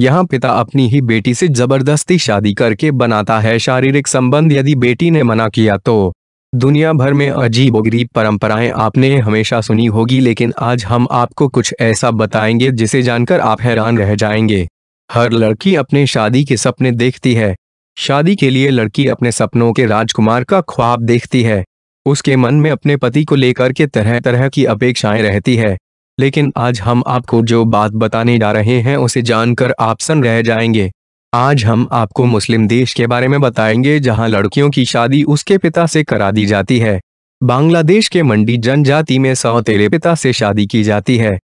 यहाँ पिता अपनी ही बेटी से जबरदस्ती शादी करके बनाता है शारीरिक संबंध यदि बेटी ने मना किया तो दुनिया भर में अजीबोगरीब परंपराएं आपने हमेशा सुनी होगी लेकिन आज हम आपको कुछ ऐसा बताएंगे जिसे जानकर आप हैरान रह जाएंगे हर लड़की अपने शादी के सपने देखती है शादी के लिए लड़की अपने सपनों के राजकुमार का ख्वाब देखती है उसके मन में अपने पति को लेकर के तरह तरह की अपेक्षाएं रहती है लेकिन आज हम आपको जो बात बताने जा रहे हैं उसे जानकर आप सन रह जाएंगे आज हम आपको मुस्लिम देश के बारे में बताएंगे जहां लड़कियों की शादी उसके पिता से करा दी जाती है बांग्लादेश के मंडी जनजाति में सौतेले पिता से शादी की जाती है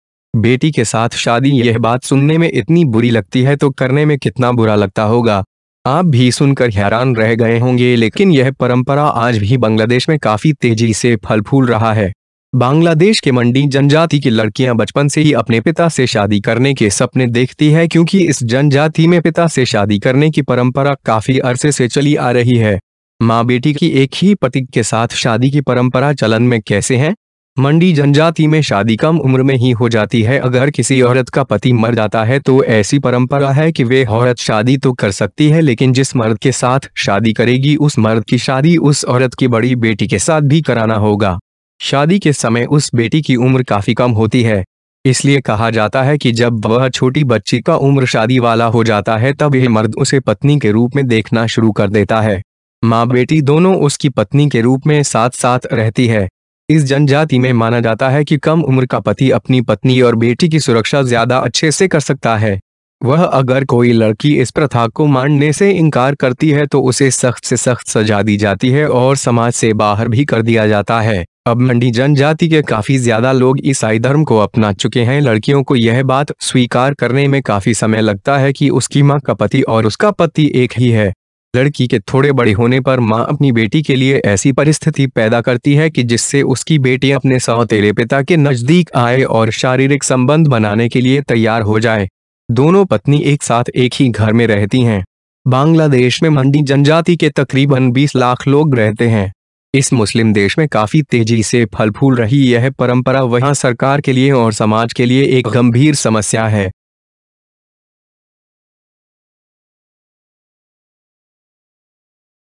बेटी के साथ शादी यह बात सुनने में इतनी बुरी लगती है तो करने में कितना बुरा लगता होगा आप भी सुनकर हैरान रह गए होंगे लेकिन यह परंपरा आज भी बांग्लादेश में काफी तेजी से फल फूल रहा है बांग्लादेश के मंडी जनजाति की लड़कियां बचपन से ही अपने पिता से शादी करने के सपने देखती है क्योंकि इस जनजाति में पिता से शादी करने की परंपरा काफी अरसे से चली आ रही है माँ बेटी की एक ही पति के साथ शादी की परंपरा चलन में कैसे है मंडी जनजाति में शादी कम उम्र में ही हो जाती है अगर किसी औरत का पति मर जाता है तो ऐसी परंपरा है कि वे औरत शादी तो कर सकती है लेकिन जिस मर्द के साथ शादी करेगी उस मर्द की शादी उस औरत की बड़ी बेटी के साथ भी कराना होगा शादी के समय उस बेटी की उम्र काफी कम होती है इसलिए कहा जाता है कि जब वह छोटी बच्ची का उम्र शादी वाला हो जाता है तब यह मर्द उसे पत्नी के रूप में देखना शुरू कर देता है माँ बेटी दोनों उसकी पत्नी के रूप में साथ साथ रहती है इस जनजाति में माना जाता है कि कम उम्र का पति अपनी पत्नी और बेटी की सुरक्षा ज्यादा अच्छे से कर सकता है वह अगर कोई लड़की इस प्रथा को मानने से इनकार करती है तो उसे सख्त से सख्त सजा दी जाती है और समाज से बाहर भी कर दिया जाता है अब मंडी जनजाति के काफी ज्यादा लोग ईसाई धर्म को अपना चुके हैं लड़कियों को यह बात स्वीकार करने में काफी समय लगता है कि उसकी माँ का पति और उसका पति एक ही है लड़की के थोड़े बड़े होने पर माँ अपनी बेटी के लिए ऐसी परिस्थिति पैदा करती है कि जिससे उसकी बेटी अपने सौतेरे पिता के नजदीक आए और शारीरिक संबंध बनाने के लिए तैयार हो जाए दोनों पत्नी एक साथ एक ही घर में रहती हैं बांग्लादेश में मंडी जनजाति के तकरीबन 20 लाख लोग रहते हैं इस मुस्लिम देश में काफी तेजी से फल फूल रही यह परंपरा वहां सरकार के लिए और समाज के लिए एक गंभीर समस्या है